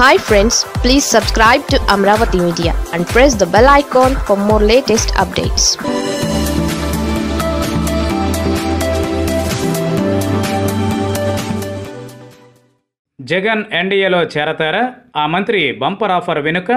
hi friends please subscribe to Amaravati media and press the bell icon for more latest updates Jagan ఎన్డీఏలో చేరతారా ఆ మంత్రి bumper offer వెనుక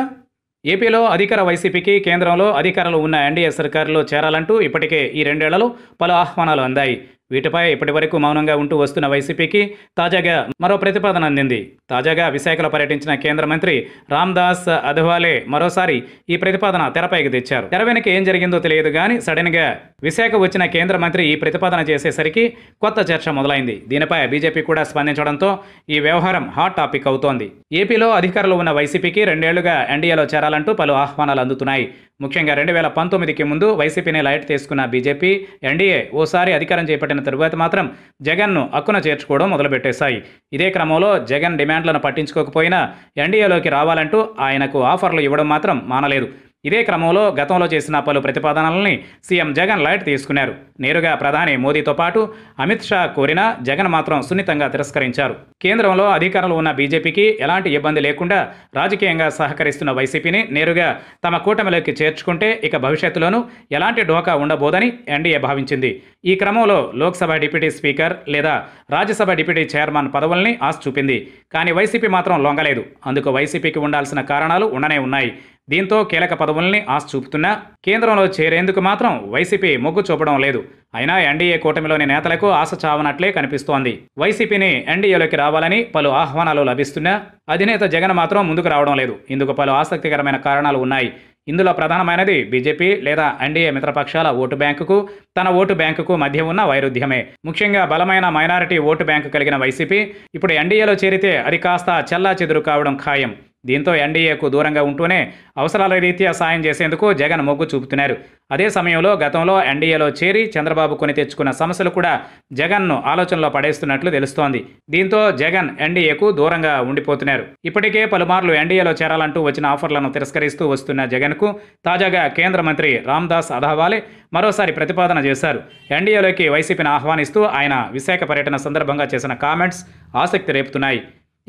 ఏపీలో అధికార వైసీపీకి కేంద్రంలో అధికారులు ఉన్న ఎన్డీఏ సర్కారులో చేరాలంటూ ఇప్పటికే ఈ రెండేళ్లలో పలు ఆహ్వానాలు అందాయి వీటిపై ఇప్పటివరకు మౌనంగా ఉంటూ వస్తున్న వైసీపీకి తాజాగా మరో ప్రతిపాదన అందింది తాజాగా విశాఖలో పర్యటించిన కేంద్ర మంత్రి రామ్దాస్ అధవాలే మరోసారి ఈ ప్రతిపాదన తెరపైకి తెచ్చారు తెర వెనక ఏం జరిగిందో తెలియదు కానీ సడన్గా విశాఖ వచ్చిన కేంద్ర మంత్రి ఈ ప్రతిపాదన చేసేసరికి కొత్త చర్చ మొదలైంది దీనిపై బీజేపీ కూడా స్పందించడంతో ఈ వ్యవహారం హాట్ టాపిక్ అవుతోంది ఏపీలో అధికారులు ఉన్న వైసీపీకి రెండేళ్లుగా ఎన్డీఏలో చేరాలంటూ పలు ఆహ్వానాలు అందుతున్నాయి ముఖ్యంగా రెండు వేల పంతొమ్మిదికి ముందు వైసీపీని లైట్ తీసుకున్న బీజేపీ ఎన్డీఏ ఓసారి అధికారం చేపట్టిన తరువాత మాత్రం జగన్ను అక్కున చేర్చుకోవడం మొదలుపెట్టేశాయి ఇదే క్రమంలో జగన్ డిమాండ్లను పట్టించుకోకపోయినా ఎన్డీఏలోకి రావాలంటూ ఆయనకు ఆఫర్లు ఇవ్వడం మాత్రం మానలేదు ఇదే క్రమంలో గతంలో చేసిన పలు ప్రతిపాదనల్ని సీఎం జగన్ లైట్ తీసుకున్నారు నేరుగా ప్రధాని మోదీతో పాటు అమిత్ షా కోరినా జగన్ మాత్రం సున్నితంగా తిరస్కరించారు కేంద్రంలో అధికారంలో ఉన్న బీజేపీకి ఎలాంటి ఇబ్బంది లేకుండా రాజకీయంగా సహకరిస్తున్న వైసీపీని నేరుగా తమ కూటమిలోకి చేర్చుకుంటే ఇక భవిష్యత్తులోనూ ఎలాంటి డోకా ఉండబోదని ఎన్డీఏ భావించింది ఈ క్రమంలో లోక్సభ డిప్యూటీ స్పీకర్ లేదా రాజ్యసభ డిప్యూటీ చైర్మన్ పదవుల్ని ఆశ చూపింది కానీ వైసీపీ మాత్రం లొంగలేదు అందుకు వైసీపీకి ఉండాల్సిన కారణాలు ఉండనే ఉన్నాయి దీంతో కీలక పదవుల్ని ఆశ చూపుతున్నా కేంద్రంలో చేరేందుకు మాత్రం వైసీపీ మొగ్గు చూపడం లేదు అయినా ఎన్డీఏ కూటమిలోని నేతలకు ఆశ చావనట్లే కనిపిస్తోంది వైసీపీని ఎన్డీఏలోకి రావాలని పలు ఆహ్వానాలు లభిస్తున్నా అధినేత జగన్ మాత్రం ముందుకు రావడం లేదు ఇందుకు పలు ఆసక్తికరమైన కారణాలు ఉన్నాయి ఇందులో ప్రధానమైనది బీజేపీ లేదా ఎన్డీఏ మిత్రపక్షాల ఓటు బ్యాంకుకు తన ఓటు బ్యాంకుకు మధ్య ఉన్న వైరుధ్యమే ముఖ్యంగా బలమైన మైనారిటీ ఓటు బ్యాంకు కలిగిన వైసీపీ ఇప్పుడు ఎన్డీఏలో చేరితే అది కాస్త చెల్లా కావడం ఖాయం దీంతో ఎన్డీఏకు దూరంగా ఉంటూనే అవసరాల రీత్యా సాయం చేసేందుకు జగన్ మొగ్గు చూపుతున్నారు అదే సమయంలో గతంలో ఎన్డీఏలో చేరి చంద్రబాబు కొని తెచ్చుకున్న సమస్యలు కూడా జగన్ను ఆలోచనలో పడేస్తున్నట్లు తెలుస్తోంది దీంతో జగన్ ఎన్డీఏకు దూరంగా ఉండిపోతున్నారు ఇప్పటికే పలుమార్లు ఎన్డీఏలో చేరాలంటూ వచ్చిన ఆఫర్లను తిరస్కరిస్తూ వస్తున్న జగన్కు తాజాగా కేంద్ర మంత్రి రామ్దాస్ అధావాలే మరోసారి ప్రతిపాదన చేశారు ఎన్డీఏలోకి వైసీపీని ఆహ్వానిస్తూ ఆయన విశాఖ పర్యటన సందర్భంగా చేసిన కామెంట్స్ ఆసక్తి రేపుతున్నాయి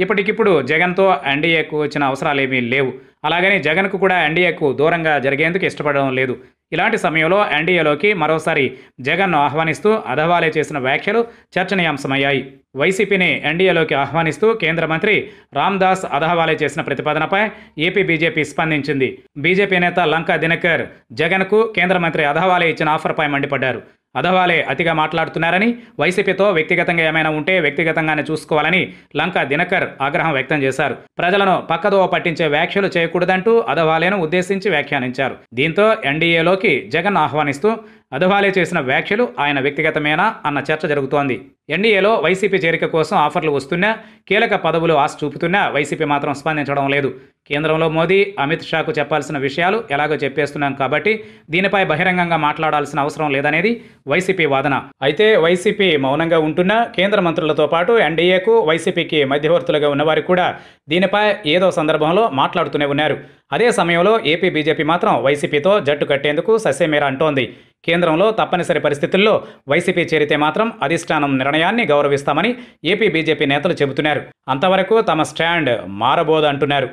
ఇప్పటికిప్పుడు జగన్తో ఎన్డీఏకు వచ్చిన అవసరాలేమీ లేవు అలాగని జగన్కు కూడా ఎన్డీఏకు దూరంగా జరిగేందుకు ఇష్టపడడం లేదు ఇలాంటి సమయంలో ఎన్డీఏలోకి మరోసారి జగన్ను ఆహ్వానిస్తూ అధవాలే చేసిన వ్యాఖ్యలు చర్చనీయాంశమయ్యాయి వైసీపీని ఎన్డీఏలోకి ఆహ్వానిస్తూ కేంద్ర మంత్రి రామ్దాస్ అధహవాలే చేసిన ప్రతిపాదనపై ఏపీ బీజేపీ స్పందించింది బీజేపీ నేత లంకా దినకర్ జగన్కు కేంద్ర మంత్రి అధహవాలే ఇచ్చిన ఆఫర్పై మండిపడ్డారు అధవాలే అతిగా మాట్లాడుతున్నారని వైసీపీతో వ్యక్తిగతంగా ఏమైనా ఉంటే వ్యక్తిగతంగానే చూసుకోవాలని లంక దినకర్ ఆగ్రహం వ్యక్తం చేశారు ప్రజలను పక్కదోవ పట్టించే వ్యాఖ్యలు చేయకూడదంటూ అధవాలేను ఉద్దేశించి వ్యాఖ్యానించారు దీంతో ఎన్డీఏలోకి జగన్ ఆహ్వానిస్తూ అధవాలే చేసిన వ్యాఖ్యలు ఆయన వ్యక్తిగతమేనా అన్న చర్చ జరుగుతోంది ఎన్డీఏలో వైసీపీ చేరిక కోసం ఆఫర్లు వస్తున్నా కీలక పదవులు ఆశ చూపుతున్నా వైసీపీ మాత్రం స్పందించడం లేదు కేంద్రంలో మోదీ అమిత్ షాకు చెప్పాల్సిన విషయాలు ఎలాగో చెప్పేస్తున్నాం కాబట్టి దీనిపై బహిరంగంగా మాట్లాడాల్సిన అవసరం లేదనేది వైసీపీ వాదన అయితే వైసీపీ మౌనంగా ఉంటున్నా కేంద్ర మంత్రులతో పాటు ఎన్డీఏకు వైసీపీకి మధ్యవర్తులుగా ఉన్నవారు కూడా దీనిపై ఏదో సందర్భంలో మాట్లాడుతూనే ఉన్నారు అదే సమయంలో ఏపీ బీజేపీ మాత్రం వైసీపీతో జట్టు కట్టేందుకు ససేమేరా అంటోంది కేంద్రంలో తప్పనిసరి పరిస్థితుల్లో వైసీపీ చేరితే మాత్రం అధిష్టానం నిర్ణయాన్ని గౌరవిస్తామని ఏపీ బీజేపీ నేతలు చెబుతున్నారు అంతవరకు తమ స్టాండ్ మారబోదంటున్నారు